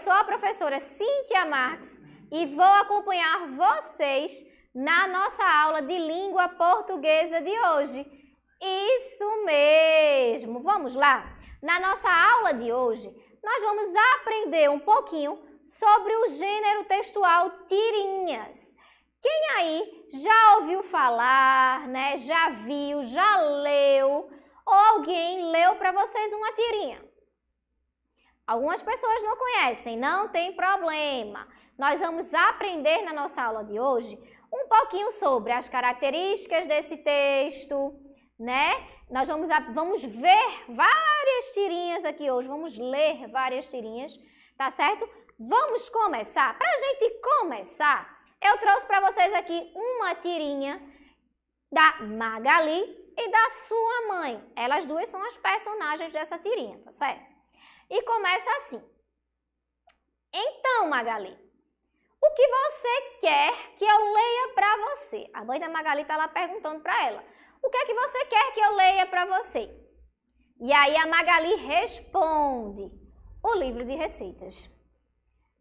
sou a professora Cíntia Marx e vou acompanhar vocês na nossa aula de língua portuguesa de hoje. Isso mesmo! Vamos lá? Na nossa aula de hoje, nós vamos aprender um pouquinho sobre o gênero textual tirinhas. Quem aí já ouviu falar, né? Já viu, já leu ou alguém leu para vocês uma tirinha? Algumas pessoas não conhecem, não tem problema. Nós vamos aprender na nossa aula de hoje um pouquinho sobre as características desse texto, né? Nós vamos, vamos ver várias tirinhas aqui hoje, vamos ler várias tirinhas, tá certo? Vamos começar. Para a gente começar, eu trouxe para vocês aqui uma tirinha da Magali e da sua mãe. Elas duas são as personagens dessa tirinha, tá certo? e começa assim: Então, Magali, o que você quer que eu leia para você? A mãe da Magali está lá perguntando para ela: O que é que você quer que eu leia para você? E aí a Magali responde: O livro de receitas.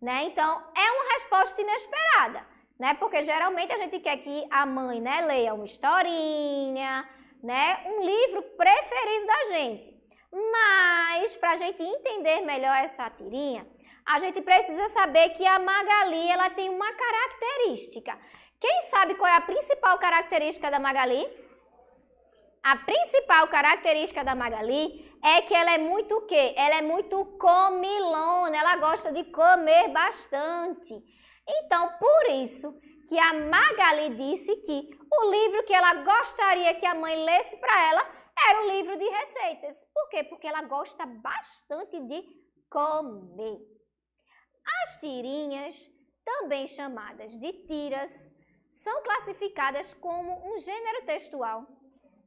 Né? Então, é uma resposta inesperada, né? Porque geralmente a gente quer que a mãe, né, leia uma historinha, né, um livro preferido da gente. Mas, para a gente entender melhor essa tirinha, a gente precisa saber que a Magali ela tem uma característica. Quem sabe qual é a principal característica da Magali? A principal característica da Magali é que ela é muito o quê? Ela é muito comilona, ela gosta de comer bastante. Então, por isso que a Magali disse que o livro que ela gostaria que a mãe lesse para ela era o livro de receitas. Por quê? Porque ela gosta bastante de comer. As tirinhas, também chamadas de tiras, são classificadas como um gênero textual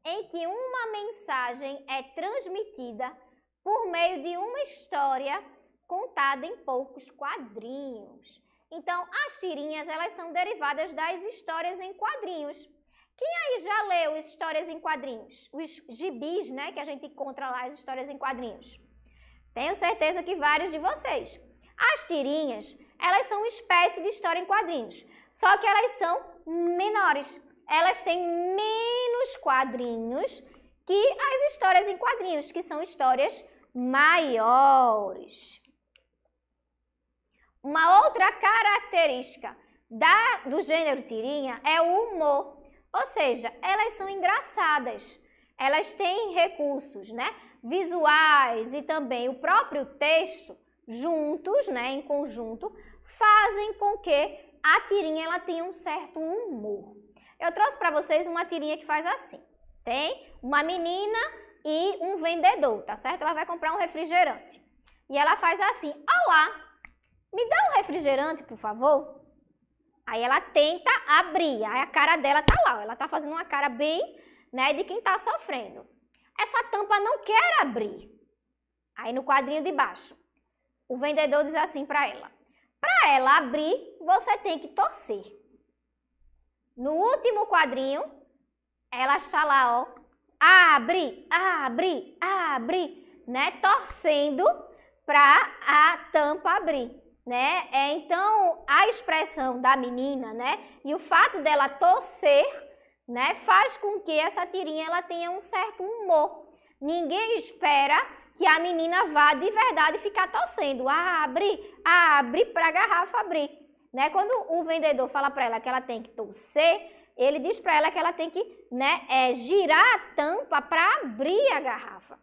em que uma mensagem é transmitida por meio de uma história contada em poucos quadrinhos. Então, as tirinhas, elas são derivadas das histórias em quadrinhos. Quem aí já leu histórias em quadrinhos? Os gibis, né? Que a gente encontra lá as histórias em quadrinhos. Tenho certeza que vários de vocês. As tirinhas, elas são uma espécie de história em quadrinhos, só que elas são menores. Elas têm menos quadrinhos que as histórias em quadrinhos, que são histórias maiores. Uma outra característica da, do gênero tirinha é o humor. Ou seja, elas são engraçadas, elas têm recursos né, visuais e também o próprio texto, juntos, né, em conjunto, fazem com que a tirinha ela tenha um certo humor. Eu trouxe para vocês uma tirinha que faz assim. Tem uma menina e um vendedor, tá certo? Ela vai comprar um refrigerante. E ela faz assim: "Olá, me dá um refrigerante, por favor?" Aí ela tenta abrir, aí a cara dela tá lá, ela tá fazendo uma cara bem, né, de quem tá sofrendo. Essa tampa não quer abrir. Aí no quadrinho de baixo, o vendedor diz assim para ela: "Para ela abrir, você tem que torcer". No último quadrinho, ela está lá, ó, abre, abre, abre, né, torcendo para a tampa abrir né? É, então, a expressão da menina, né? E o fato dela torcer, né? Faz com que essa tirinha ela tenha um certo humor. Ninguém espera que a menina vá de verdade ficar torcendo. Abre, ah, abre ah, para a garrafa abrir, né? Quando o vendedor fala para ela que ela tem que torcer, ele diz para ela que ela tem que, né? É, girar a tampa para abrir a garrafa.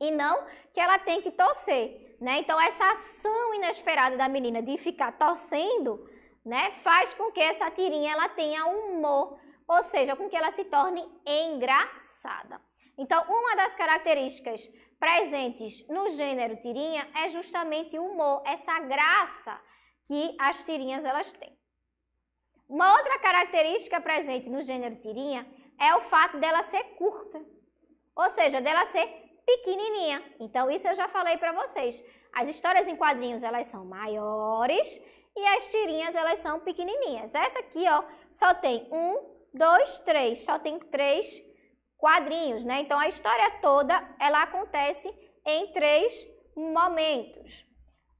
E não que ela tem que torcer. Né? Então, essa ação inesperada da menina de ficar torcendo né, faz com que essa tirinha ela tenha humor, ou seja, com que ela se torne engraçada. Então, uma das características presentes no gênero tirinha é justamente o humor, essa graça que as tirinhas elas têm. Uma outra característica presente no gênero tirinha é o fato dela ser curta, ou seja, dela ser pequenininha. Então isso eu já falei para vocês. As histórias em quadrinhos elas são maiores e as tirinhas elas são pequenininhas. Essa aqui ó, só tem um, dois, três, só tem três quadrinhos, né? Então a história toda ela acontece em três momentos.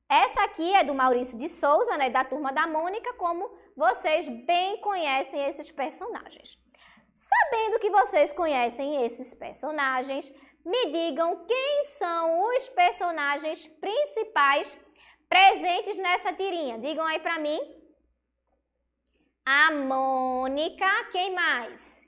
Essa aqui é do Maurício de Souza, né, da turma da Mônica, como vocês bem conhecem esses personagens. Sabendo que vocês conhecem esses personagens, me digam quem são os personagens principais presentes nessa tirinha. Digam aí para mim. A Mônica, quem mais?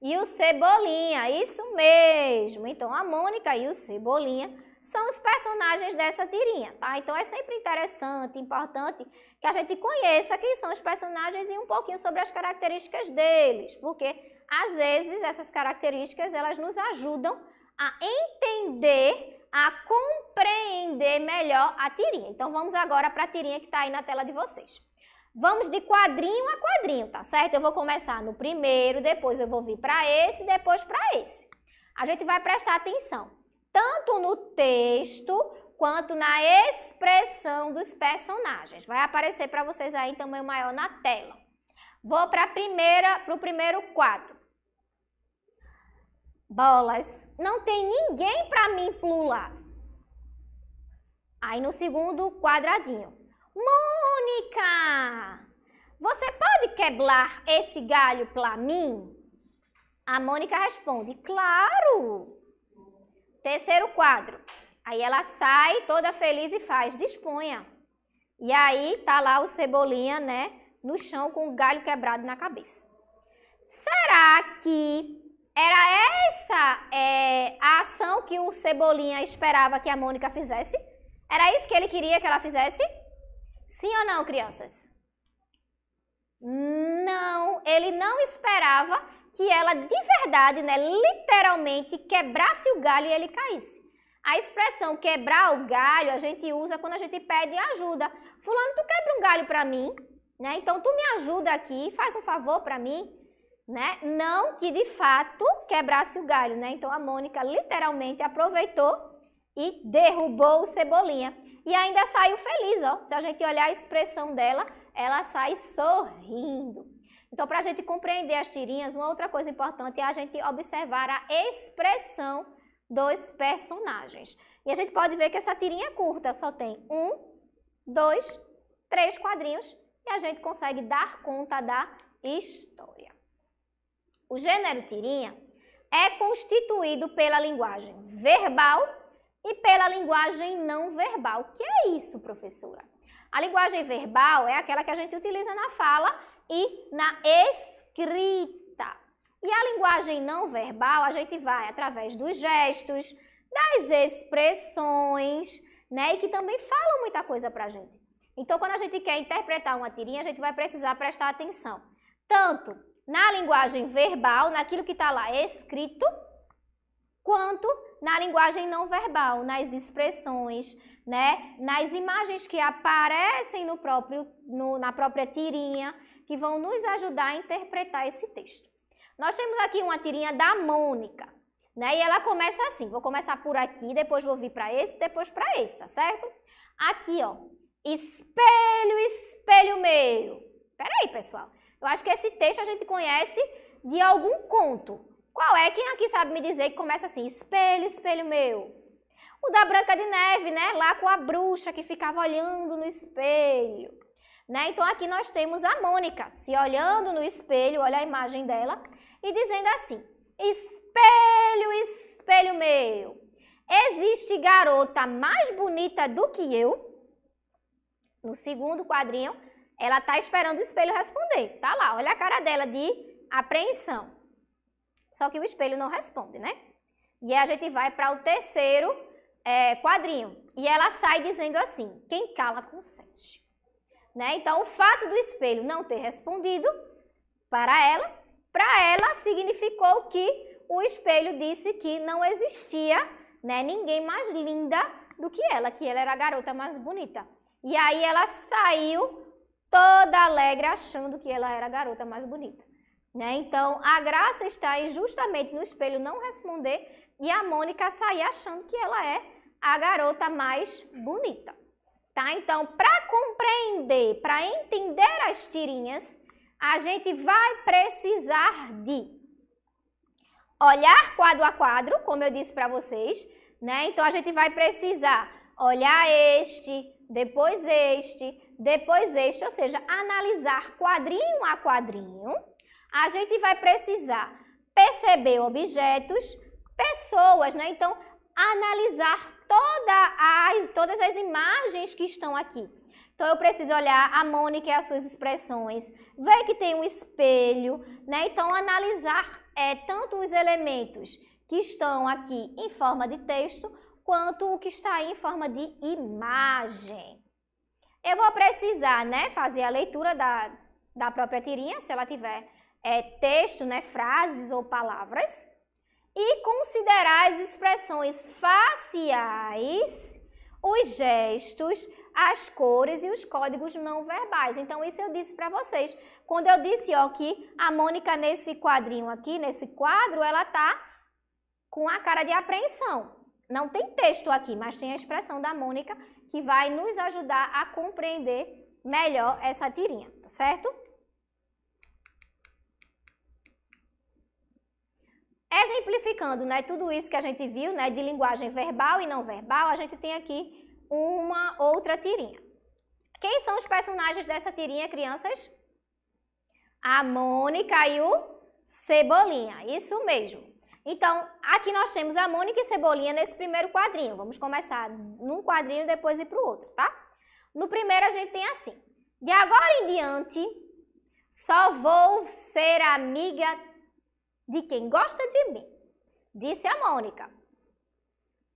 E o Cebolinha, isso mesmo. Então, a Mônica e o Cebolinha são os personagens dessa tirinha, tá? Então, é sempre interessante, importante que a gente conheça quem são os personagens e um pouquinho sobre as características deles, porque às vezes essas características elas nos ajudam a entender, a compreender melhor a tirinha. Então vamos agora para a tirinha que está aí na tela de vocês. Vamos de quadrinho a quadrinho, tá certo? Eu vou começar no primeiro, depois eu vou vir para esse, depois para esse. A gente vai prestar atenção tanto no texto quanto na expressão dos personagens. Vai aparecer para vocês aí em tamanho maior na tela. Vou para primeira, para o primeiro quadro bolas, não tem ninguém para mim pular. Aí no segundo quadradinho, Mônica, você pode quebrar esse galho para mim? A Mônica responde, claro. Terceiro quadro. Aí ela sai toda feliz e faz, disponha. E aí tá lá o Cebolinha, né, no chão com o galho quebrado na cabeça. Será que era essa é, a ação que o Cebolinha esperava que a Mônica fizesse? Era isso que ele queria que ela fizesse? Sim ou não, crianças? Não, ele não esperava que ela de verdade, né, literalmente quebrasse o galho e ele caísse. A expressão quebrar o galho a gente usa quando a gente pede ajuda. Fulano, tu quebra um galho para mim, né? Então tu me ajuda aqui, faz um favor para mim né? Não que de fato quebrasse o galho, né? Então a Mônica literalmente aproveitou e derrubou o Cebolinha. E ainda saiu feliz, ó. Se a gente olhar a expressão dela, ela sai sorrindo. Então, para a gente compreender as tirinhas, uma outra coisa importante é a gente observar a expressão dos personagens. E a gente pode ver que essa tirinha é curta, só tem um, dois, três quadrinhos e a gente consegue dar conta da história. O gênero tirinha é constituído pela linguagem verbal e pela linguagem não verbal. O Que é isso, professora? A linguagem verbal é aquela que a gente utiliza na fala e na escrita. E a linguagem não verbal, a gente vai através dos gestos, das expressões, né? E que também falam muita coisa pra gente. Então, quando a gente quer interpretar uma tirinha, a gente vai precisar prestar atenção tanto na linguagem verbal, naquilo que está lá escrito, quanto na linguagem não verbal, nas expressões, né? nas imagens que aparecem no próprio, no, na própria tirinha, que vão nos ajudar a interpretar esse texto. Nós temos aqui uma tirinha da Mônica, né? e ela começa assim, vou começar por aqui, depois vou vir para esse, depois para esse, tá certo? Aqui, ó, espelho, espelho meu. Peraí, pessoal. Eu acho que esse texto a gente conhece de algum conto. Qual é? Quem aqui sabe me dizer que começa assim, espelho, espelho meu? O da Branca de Neve, né? Lá com a bruxa que ficava olhando no espelho. Né? Então aqui nós temos a Mônica se olhando no espelho, olha a imagem dela, e dizendo assim: Espelho, espelho meu, existe garota mais bonita do que eu? No segundo quadrinho, ela está esperando o espelho responder. Tá lá, olha a cara dela de apreensão. Só que o espelho não responde, né? E aí a gente vai para o terceiro é, quadrinho. E ela sai dizendo assim: quem cala consente. Né? Então, o fato do espelho não ter respondido para ela, para ela significou que o espelho disse que não existia né, ninguém mais linda do que ela, que ela era a garota mais bonita. E aí ela saiu toda alegre, achando que ela era a garota mais bonita. Né? Então, a graça está em justamente no espelho não responder e a Mônica sair achando que ela é a garota mais bonita. Tá? Então, para compreender, para entender as tirinhas, a gente vai precisar de olhar quadro a quadro, como eu disse para vocês, né? Então a gente vai precisar olhar este, depois este, depois este, ou seja, analisar quadrinho a quadrinho, a gente vai precisar perceber objetos, pessoas, né? Então, analisar toda as, todas as imagens que estão aqui. Então, eu preciso olhar a Mônica e as suas expressões, ver que tem um espelho, né? Então, analisar é, tanto os elementos que estão aqui em forma de texto, quanto o que está aí em forma de imagem. Eu vou precisar, né, fazer a leitura da, da própria tirinha, se ela tiver é, texto, né, frases ou palavras, e considerar as expressões faciais, os gestos, as cores e os códigos não verbais. Então, isso eu disse para vocês. Quando eu disse, ó, que a Mônica nesse quadrinho aqui, nesse quadro, ela tá com a cara de apreensão. Não tem texto aqui, mas tem a expressão da Mônica que vai nos ajudar a compreender melhor essa tirinha, tá certo? Exemplificando, né, tudo isso que a gente viu, né, de linguagem verbal e não verbal, a gente tem aqui uma outra tirinha. Quem são os personagens dessa tirinha, crianças? A Mônica e o Cebolinha, isso mesmo. Então, aqui nós temos a Mônica e Cebolinha nesse primeiro quadrinho. Vamos começar num quadrinho e depois ir para o outro, tá? No primeiro a gente tem assim. De agora em diante, só vou ser amiga de quem gosta de mim, disse a Mônica.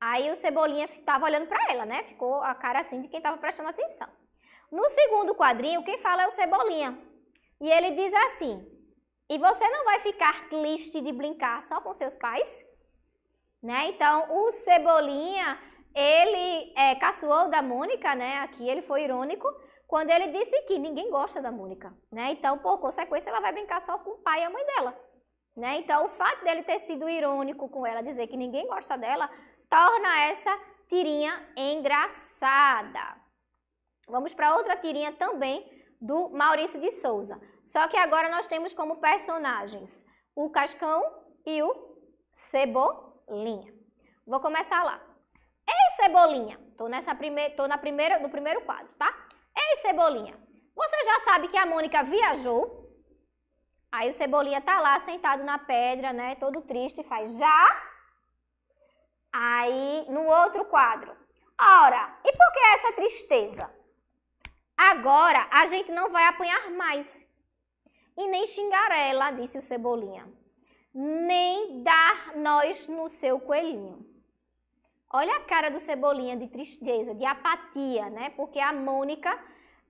Aí o Cebolinha estava olhando para ela, né? Ficou a cara assim de quem estava prestando atenção. No segundo quadrinho, quem fala é o Cebolinha. E ele diz assim: e você não vai ficar triste de brincar só com seus pais, né? Então, o Cebolinha, ele é, caçoou da Mônica, né? Aqui ele foi irônico quando ele disse que ninguém gosta da Mônica, né? Então, por consequência, ela vai brincar só com o pai e a mãe dela, né? Então, o fato dele ter sido irônico com ela, dizer que ninguém gosta dela, torna essa tirinha engraçada. Vamos para outra tirinha também do Maurício de Souza. Só que agora nós temos como personagens o Cascão e o Cebolinha. Vou começar lá. Ei, Cebolinha! Tô, nessa prime... Tô na primeira... no primeiro quadro, tá? Ei, Cebolinha! Você já sabe que a Mônica viajou? Aí o Cebolinha tá lá sentado na pedra, né? Todo triste e faz já. Aí, no outro quadro. Ora, e por que essa tristeza? Agora a gente não vai apanhar mais. E nem xingar ela, disse o Cebolinha. Nem dar nós no seu coelhinho. Olha a cara do Cebolinha de tristeza, de apatia, né? Porque a Mônica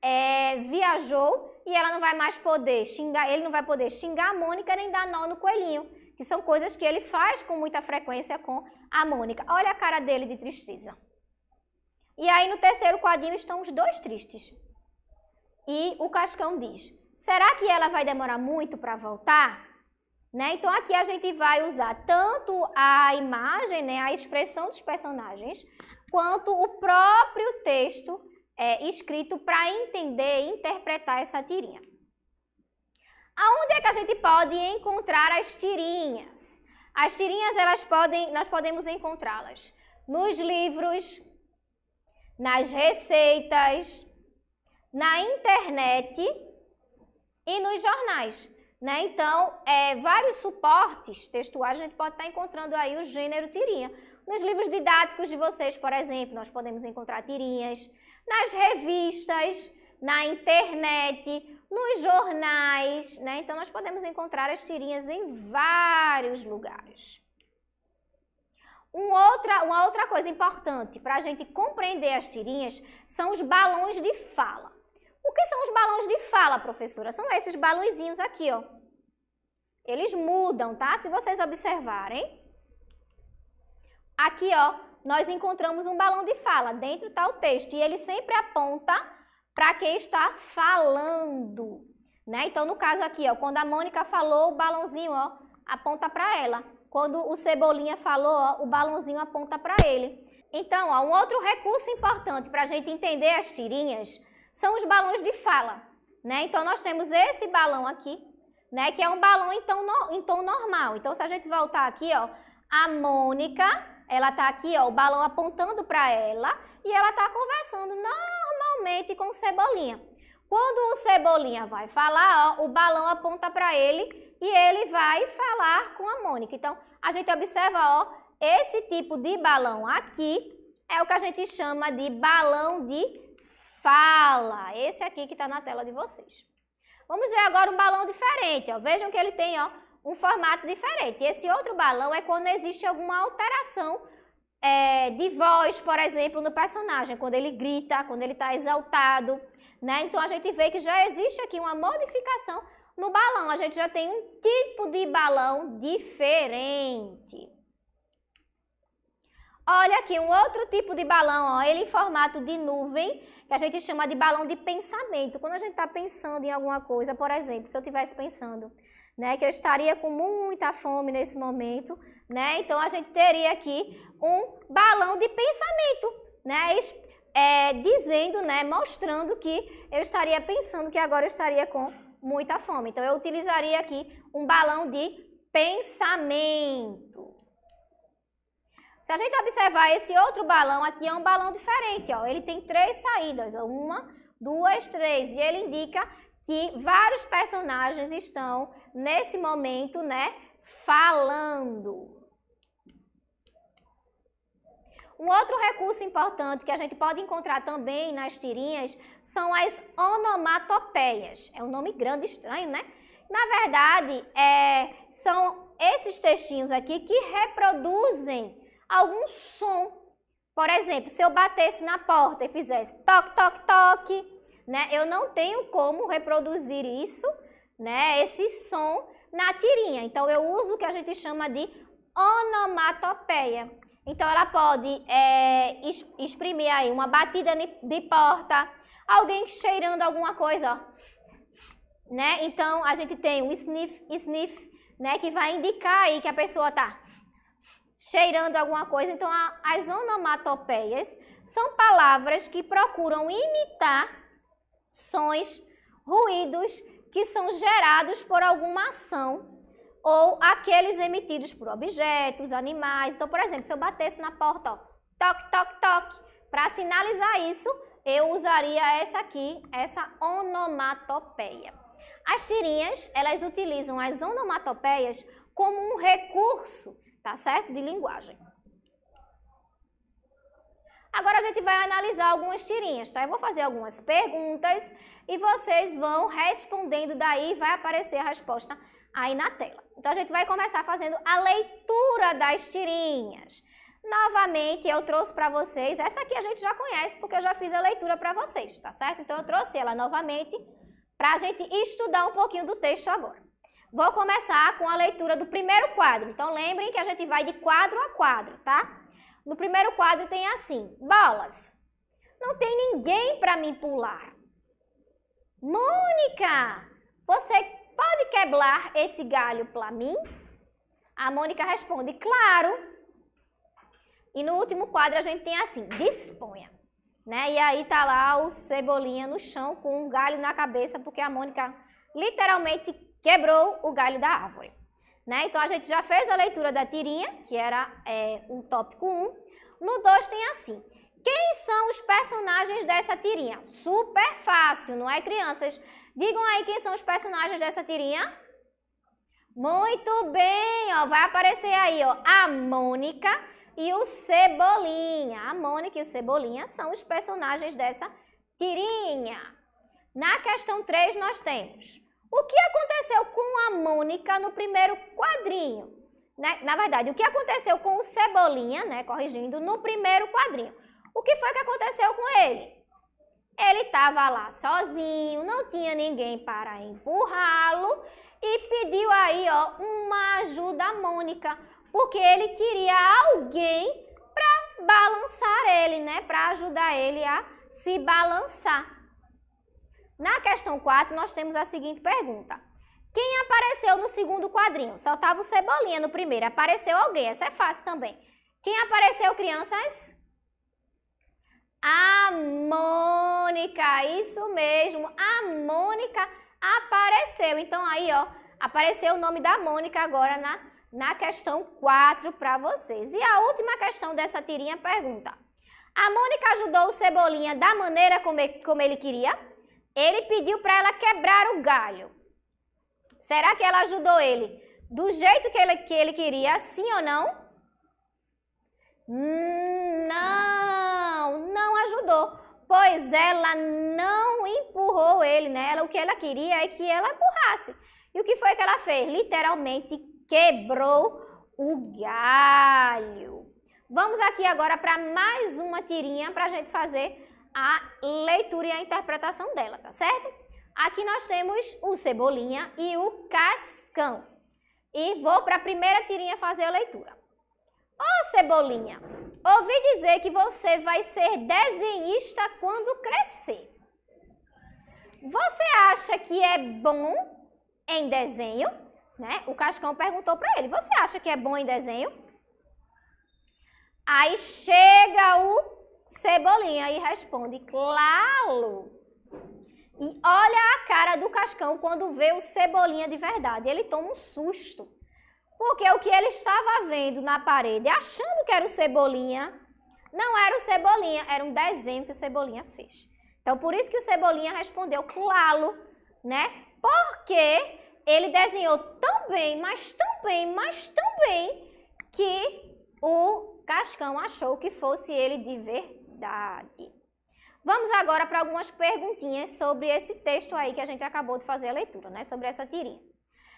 é, viajou e ela não vai mais poder xingar, ele não vai poder xingar a Mônica nem dar nó no coelhinho, que são coisas que ele faz com muita frequência com a Mônica. Olha a cara dele de tristeza. E aí no terceiro quadrinho estão os dois tristes. E o Cascão diz: será que ela vai demorar muito para voltar? Né? Então aqui a gente vai usar tanto a imagem, né, a expressão dos personagens, quanto o próprio texto é, escrito para entender e interpretar essa tirinha. Aonde é que a gente pode encontrar as tirinhas? As tirinhas elas podem, nós podemos encontrá-las nos livros, nas receitas, na internet e nos jornais. Né? Então, é, vários suportes textuais a gente pode estar tá encontrando aí o gênero tirinha. Nos livros didáticos de vocês, por exemplo, nós podemos encontrar tirinhas. Nas revistas, na internet, nos jornais, né? Então, nós podemos encontrar as tirinhas em vários lugares. Um outra, uma outra coisa importante para a gente compreender as tirinhas são os balões de fala. O que são os balões de fala, professora? São esses balõezinhos aqui, ó. Eles mudam, tá? Se vocês observarem. Aqui, ó, nós encontramos um balão de fala. Dentro está o texto. E ele sempre aponta para quem está falando. Né? Então, no caso aqui, ó, quando a Mônica falou, o balãozinho ó, aponta para ela. Quando o Cebolinha falou, ó, o balãozinho aponta para ele. Então, ó, um outro recurso importante para a gente entender as tirinhas são os balões de fala, né? Então nós temos esse balão aqui, né? Que é um balão em tom, no, em tom normal. Então se a gente voltar aqui, ó, a Mônica, ela tá aqui, ó, o balão apontando para ela e ela tá conversando normalmente com o Cebolinha. Quando o Cebolinha vai falar, ó, o balão aponta para ele e ele vai falar com a Mônica. Então a gente observa, ó, esse tipo de balão aqui é o que a gente chama de balão de fala. Esse aqui que está na tela de vocês. Vamos ver agora um balão diferente. Ó. Vejam que ele tem ó, um formato diferente. Esse outro balão é quando existe alguma alteração é, de voz, por exemplo, no personagem, quando ele grita, quando ele está exaltado. Né? Então a gente vê que já existe aqui uma modificação no balão. A gente já tem um tipo de balão diferente. Olha aqui, um outro tipo de balão, ó, ele em formato de nuvem, que a gente chama de balão de pensamento. Quando a gente está pensando em alguma coisa, por exemplo, se eu estivesse pensando né, que eu estaria com muita fome nesse momento, né, então a gente teria aqui um balão de pensamento, né, é, dizendo, né, mostrando que eu estaria pensando que agora eu estaria com muita fome. Então eu utilizaria aqui um balão de pensamento. Se a gente observar esse outro balão aqui, é um balão diferente, ó. Ele tem três saídas, uma, duas, três, e ele indica que vários personagens estão, nesse momento, né, falando. Um outro recurso importante que a gente pode encontrar também nas tirinhas são as onomatopeias. É um nome grande, estranho, né? Na verdade, é, são esses textinhos aqui que reproduzem algum som. Por exemplo, se eu batesse na porta e fizesse toque, toque, toque, né? Eu não tenho como reproduzir isso, né? Esse som na tirinha. Então, eu uso o que a gente chama de onomatopeia. Então, ela pode é, exprimir aí uma batida de porta, alguém cheirando alguma coisa, ó. Né? Então, a gente tem o sniff, sniff, né? Que vai indicar aí que a pessoa tá cheirando alguma coisa. Então, a, as onomatopeias são palavras que procuram imitar sons, ruídos que são gerados por alguma ação ou aqueles emitidos por objetos, animais. Então, por exemplo, se eu batesse na porta, ó, toque, toque, toque, para sinalizar isso, eu usaria essa aqui, essa onomatopeia. As tirinhas, elas utilizam as onomatopeias como um recurso tá certo? De linguagem. Agora a gente vai analisar algumas tirinhas, tá? Eu vou fazer algumas perguntas e vocês vão respondendo daí, vai aparecer a resposta aí na tela. Então a gente vai começar fazendo a leitura das tirinhas. Novamente eu trouxe para vocês, essa aqui a gente já conhece porque eu já fiz a leitura para vocês, tá certo? Então eu trouxe ela novamente para a gente estudar um pouquinho do texto agora. Vou começar com a leitura do primeiro quadro. Então, lembrem que a gente vai de quadro a quadro, tá? No primeiro quadro tem assim: bolas. Não tem ninguém para me pular. Mônica, você pode quebrar esse galho para mim? A Mônica responde: claro. E no último quadro a gente tem assim: disponha. Né? E aí tá lá o Cebolinha no chão com um galho na cabeça, porque a Mônica literalmente quebrou o galho da árvore. Né? Então a gente já fez a leitura da tirinha, que era é, o tópico 1. No 2 tem assim. Quem são os personagens dessa tirinha? Super fácil, não é, crianças? Digam aí quem são os personagens dessa tirinha. Muito bem, ó, vai aparecer aí, ó, a Mônica e o Cebolinha. A Mônica e o Cebolinha são os personagens dessa tirinha. Na questão 3 nós temos o que aconteceu com a Mônica no primeiro quadrinho? Né? Na verdade, o que aconteceu com o Cebolinha, né? Corrigindo, no primeiro quadrinho. O que foi que aconteceu com ele? Ele estava lá sozinho, não tinha ninguém para empurrá-lo e pediu aí, ó, uma ajuda à Mônica, porque ele queria alguém para balançar ele, né? Para ajudar ele a se balançar. Na questão 4, nós temos a seguinte pergunta. Quem apareceu no segundo quadrinho? Só estava é o Cebolinha no primeiro. Apareceu alguém, essa é fácil também. Quem apareceu, crianças? A Mônica, isso mesmo, a Mônica apareceu. Então aí, ó, apareceu o nome da Mônica agora na, na questão 4 para vocês. E a última questão dessa tirinha pergunta. A Mônica ajudou o Cebolinha da maneira como, como ele queria? Ele pediu para ela quebrar o galho. Será que ela ajudou ele do jeito que ele, que ele queria, sim ou não? Não, não ajudou. Pois ela não empurrou ele, né? Ela, o que ela queria é que ela empurrasse. E o que foi que ela fez? Literalmente quebrou o galho. Vamos aqui agora para mais uma tirinha para a gente fazer a leitura e a interpretação dela, tá certo? Aqui nós temos o Cebolinha e o Cascão. E vou para a primeira tirinha fazer a leitura. Ô oh, Cebolinha, ouvi dizer que você vai ser desenhista quando crescer. Você acha que é bom em desenho? Né? O Cascão perguntou para ele: Você acha que é bom em desenho? Aí chega o Cebolinha e responde, claro. E olha a cara do Cascão quando vê o Cebolinha de verdade. Ele toma um susto. Porque o que ele estava vendo na parede, achando que era o Cebolinha, não era o Cebolinha, era um desenho que o Cebolinha fez. Então, por isso que o Cebolinha respondeu, claro, né? Porque ele desenhou tão bem, mas tão bem, mas tão bem, que o Cascão achou que fosse ele de verdade. Vamos agora para algumas perguntinhas sobre esse texto aí que a gente acabou de fazer a leitura, né? Sobre essa tirinha.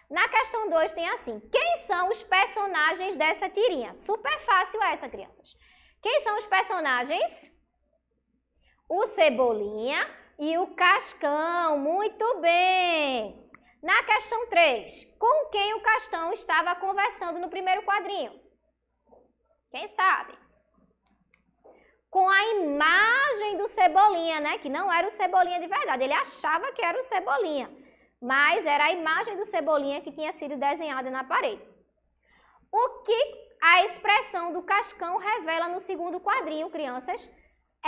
Na questão 2 tem assim: quem são os personagens dessa tirinha? Super fácil essa, crianças. Quem são os personagens? O Cebolinha e o Cascão. Muito bem! Na questão 3, com quem o Cascão estava conversando no primeiro quadrinho? Quem sabe? Com a imagem do Cebolinha, né? Que não era o Cebolinha de verdade. Ele achava que era o Cebolinha, mas era a imagem do Cebolinha que tinha sido desenhada na parede. O que a expressão do Cascão revela no segundo quadrinho, crianças?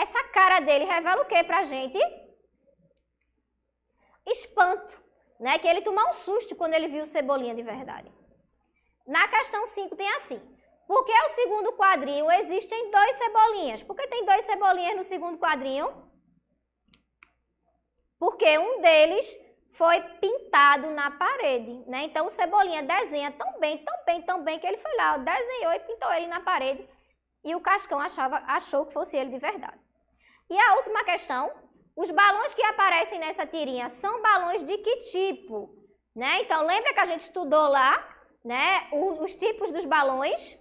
Essa cara dele revela o que pra gente? Espanto, né? Que ele tomou um susto quando ele viu o Cebolinha de verdade. Na questão 5 tem assim: por que é o segundo quadrinho existem dois cebolinhas? Por que tem dois cebolinhas no segundo quadrinho? Porque um deles foi pintado na parede, né? Então o Cebolinha desenha tão bem, tão bem, tão bem que ele foi lá, desenhou e pintou ele na parede e o Cascão achava, achou que fosse ele de verdade. E a última questão, os balões que aparecem nessa tirinha são balões de que tipo? Né? Então lembra que a gente estudou lá, né? os tipos dos balões?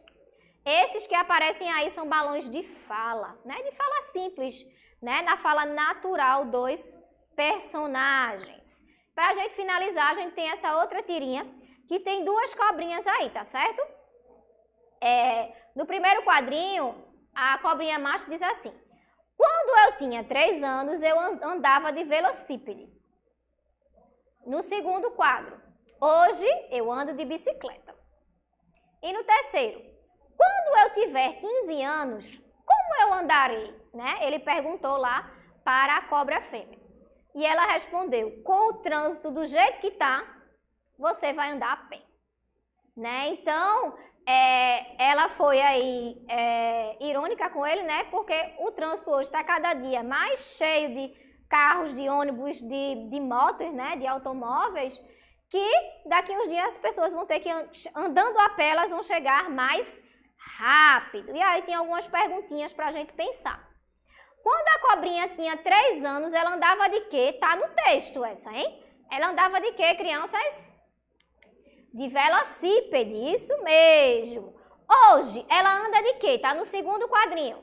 Esses que aparecem aí são balões de fala, né? De fala simples, né? Na fala natural dos personagens. Para a gente finalizar, a gente tem essa outra tirinha que tem duas cobrinhas aí, tá certo? É, no primeiro quadrinho, a cobrinha macho diz assim: Quando eu tinha três anos, eu andava de velocípede. No segundo quadro, hoje eu ando de bicicleta. E no terceiro, quando eu tiver 15 anos, como eu andarei? Né? Ele perguntou lá para a cobra fêmea. E ela respondeu: com o trânsito do jeito que tá, você vai andar a pé. Né? Então, é, ela foi aí é, irônica com ele, né? Porque o trânsito hoje está cada dia mais cheio de carros, de ônibus, de, de motos, né? De automóveis, que daqui uns dias as pessoas vão ter que andando a pé, elas vão chegar mais rápido. E aí tem algumas perguntinhas para a gente pensar. Quando a cobrinha tinha 3 anos, ela andava de quê? Tá no texto essa, hein? Ela andava de quê, crianças? De velocípede, isso mesmo. Hoje, ela anda de quê? Tá no segundo quadrinho.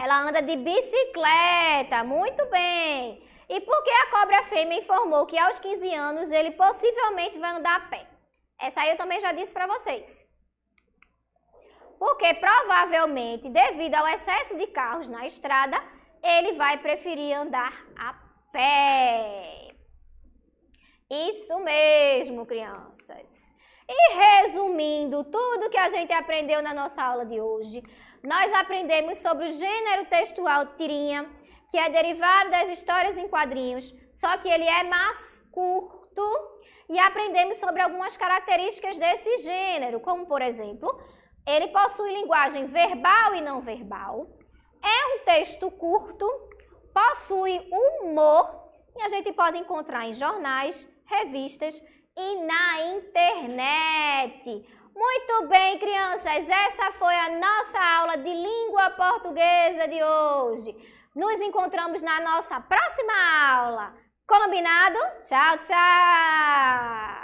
Ela anda de bicicleta, muito bem. E por que a cobra fêmea informou que aos 15 anos ele possivelmente vai andar a pé? Essa aí eu também já disse para vocês porque provavelmente, devido ao excesso de carros na estrada, ele vai preferir andar a pé. Isso mesmo, crianças. E resumindo tudo que a gente aprendeu na nossa aula de hoje, nós aprendemos sobre o gênero textual tirinha, que é derivado das histórias em quadrinhos, só que ele é mais curto. E aprendemos sobre algumas características desse gênero, como por exemplo, ele possui linguagem verbal e não verbal, é um texto curto, possui humor e a gente pode encontrar em jornais, revistas e na internet. Muito bem, crianças, essa foi a nossa aula de língua portuguesa de hoje. Nos encontramos na nossa próxima aula. Combinado? Tchau, tchau!